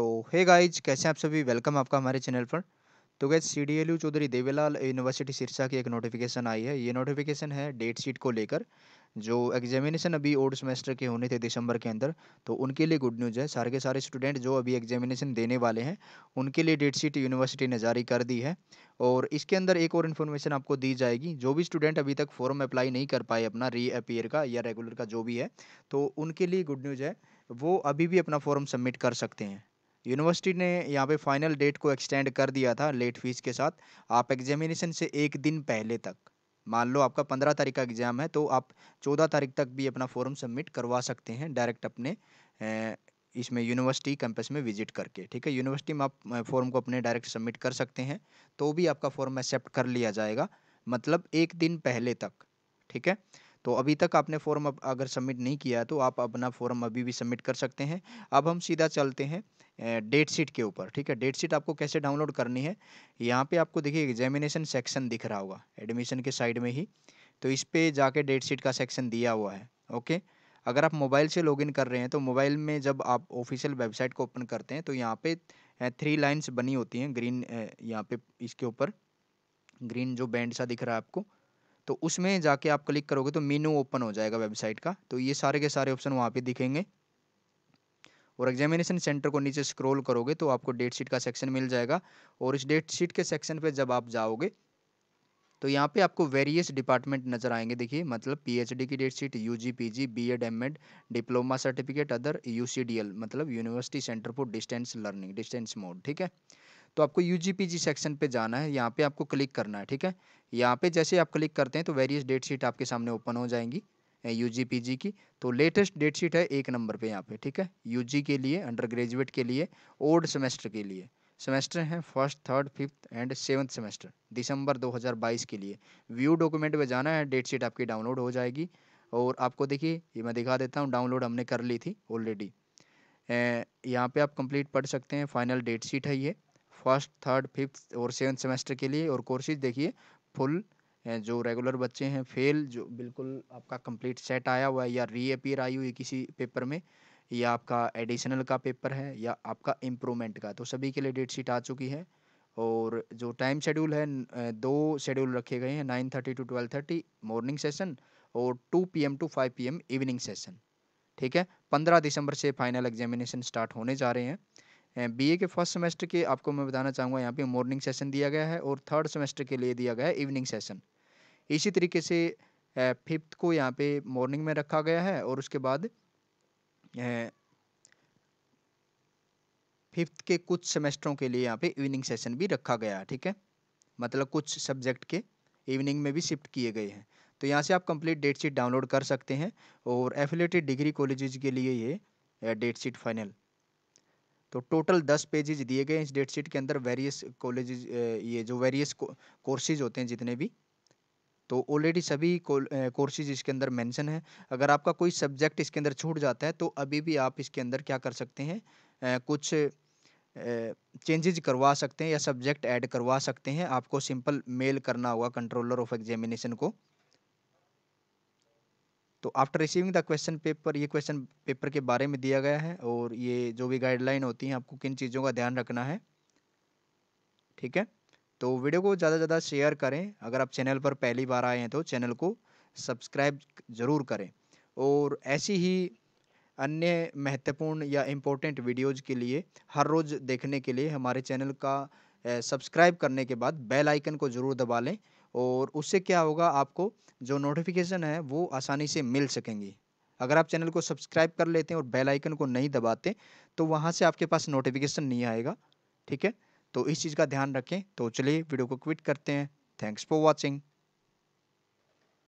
तो hey guys कैसे आप सभी वेलकम आपका हमारे चैनल पर तो गैज C D L U Chaudhary Devilal university Sirsa की एक नोटिफिकेशन आई है ये नोटिफिकेशन है डेट शीट को लेकर जो एग्जामिनेशन अभी ओल्ड सेमेस्टर के होने थे दिसंबर के अंदर तो उनके लिए गुड न्यूज़ है सारे के सारे स्टूडेंट जो अभी एग्जामिनेशन देने वाले हैं उनके लिए डेट शीट यूनिवर्सिटी ने जारी कर दी है और इसके अंदर एक और इन्फॉर्मेशन आपको दी जाएगी जो भी स्टूडेंट अभी तक फॉर्म अप्लाई नहीं कर पाए अपना री अपीयर का या रेगुलर का जो भी है तो उनके लिए गुड न्यूज़ है वो अभी भी अपना फॉर्म सबमिट कर सकते हैं यूनिवर्सिटी ने यहाँ पे फाइनल डेट को एक्सटेंड कर दिया था लेट फीस के साथ आप एग्जामिनेशन से एक दिन पहले तक मान लो आपका पंद्रह तारीख का एग्ज़ाम है तो आप चौदह तारीख तक भी अपना फॉर्म सबमिट करवा सकते हैं डायरेक्ट अपने इसमें यूनिवर्सिटी कैंपस में विजिट करके ठीक है यूनिवर्सिटी में आप फॉर्म को अपने डायरेक्ट सबमिट कर सकते हैं तो भी आपका फॉर्म एक्सेप्ट कर लिया जाएगा मतलब एक दिन पहले तक ठीक है तो अभी तक आपने फॉर्म अब अगर सबमिट नहीं किया है तो आप अपना फॉर्म अभी भी सबमिट कर सकते हैं अब हम सीधा चलते हैं डेट शीट के ऊपर ठीक है डेट शीट आपको कैसे डाउनलोड करनी है यहाँ पे आपको देखिए एग्जामिनेशन सेक्शन दिख रहा होगा एडमिशन के साइड में ही तो इस पर जाके डेट शीट का सेक्शन दिया हुआ है ओके अगर आप मोबाइल से लॉगिन कर रहे हैं तो मोबाइल में जब आप ऑफिशियल वेबसाइट को ओपन करते हैं तो यहाँ पे थ्री लाइन्स बनी होती हैं ग्रीन यहाँ पे इसके ऊपर ग्रीन जो बैंड सा दिख रहा है आपको तो उसमें जाके आप क्लिक करोगे तो मीनू ओपन हो जाएगा वेबसाइट का तो ये सारे के सारे ऑप्शन वहाँ पे दिखेंगे और एग्जामिनेशन सेंटर को नीचे स्क्रॉल करोगे तो आपको डेट शीट का सेक्शन मिल जाएगा और इस डेट शीट के सेक्शन पे जब आप जाओगे तो यहाँ पे आपको वेरियस डिपार्टमेंट नज़र आएंगे देखिए मतलब पीएचडी की date sheet U G P G B Ed M Ed diploma certificate other U C D L मतलब university centre for distance learning distance mode ठीक है तो आपको यू सेक्शन पे जाना है यहाँ पे आपको क्लिक करना है ठीक है यहाँ पे जैसे आप क्लिक करते हैं तो वेरियस डेट शीट आपके सामने ओपन हो जाएंगी यू जी की तो लेटेस्ट डेट शीट है एक नंबर पे यहाँ पे ठीक है यू के लिए अंडर ग्रेजुएट के लिए ओल्ड सेमेस्टर के लिए सेमेस्टर हैं first third fifth and seventh semester दिसंबर 2022 के लिए व्यू डॉक्यूमेंट में जाना है डेट शीट आपकी डाउनलोड हो जाएगी और आपको देखिए ये मैं दिखा देता हूँ डाउनलोड हमने कर ली थी ऑलरेडी यहाँ पे आप कंप्लीट पढ़ सकते हैं फाइनल डेट शीट है ये फर्स्ट थर्ड फिफ्थ और सेवन्थ सेमेस्टर के लिए और कोर्सेज देखिए फुल जो रेगुलर बच्चे हैं फेल जो बिल्कुल आपका कंप्लीट सेट आया हुआ है या रीअपियर आई हुई किसी पेपर में या आपका एडिशनल का पेपर है या आपका इम्प्रूवमेंट का तो सभी के लिए डेट शीट आ चुकी है और जो टाइम शेड्यूल है दो शेड्यूल रखे गए हैं nine thirty to twelve thirty morning session और two P M to five P M evening session ठीक है पंद्रह दिसंबर से फाइनल एग्जामिनेशन स्टार्ट होने जा रहे हैं बीए के फर्स्ट सेमेस्टर के आपको मैं बताना चाहूँगा यहाँ पे मॉर्निंग सेशन दिया गया है और थर्ड सेमेस्टर के लिए दिया गया है इवनिंग सेशन इसी तरीके से फिफ्थ को यहाँ पे मॉर्निंग में रखा गया है और उसके बाद फिफ्थ के कुछ सेमेस्टरों के लिए यहाँ पे इवनिंग सेशन भी रखा गया है ठीक है मतलब कुछ सब्जेक्ट के इवनिंग में भी शिफ्ट किए गए हैं तो यहाँ से आप कंप्लीट डेट शीट डाउनलोड कर सकते हैं और एफिलेटेड डिग्री कॉलेजेज के लिए ये डेट शीट फाइनल तो टोटल दस पेजेज दिए गए इस डेट शीट के अंदर वेरियस कॉलेज ये जो वेरियस कोर्सेज होते हैं जितने भी तो ऑलरेडी सभी कोर्सेज इसके अंदर मेंशन है अगर आपका कोई सब्जेक्ट इसके अंदर छूट जाता है तो अभी भी आप इसके अंदर क्या कर सकते हैं कुछ चेंजेज करवा सकते हैं या सब्जेक्ट ऐड करवा सकते हैं आपको सिंपल मेल करना होगा कंट्रोलर ऑफ एग्जामिनेशन को तो after receiving the question paper ये क्वेश्चन पेपर के बारे में दिया गया है और ये जो भी गाइडलाइन होती हैं आपको किन चीज़ों का ध्यान रखना है ठीक है तो वीडियो को ज़्यादा से ज़्यादा शेयर करें अगर आप चैनल पर पहली बार आए हैं तो चैनल को सब्सक्राइब ज़रूर करें और ऐसी ही अन्य महत्वपूर्ण या इम्पोर्टेंट वीडियोज़ के लिए हर रोज़ देखने के लिए हमारे चैनल का सब्सक्राइब करने के बाद बेल आइकन को ज़रूर दबा लें और उससे क्या होगा आपको जो नोटिफिकेशन है वो आसानी से मिल सकेंगी अगर आप चैनल को सब्सक्राइब कर लेते हैं और बेल आइकन को नहीं दबाते तो वहाँ से आपके पास नोटिफिकेशन नहीं आएगा ठीक है तो इस चीज़ का ध्यान रखें तो चलिए वीडियो को क्विट करते हैं थैंक्स फॉर वॉचिंग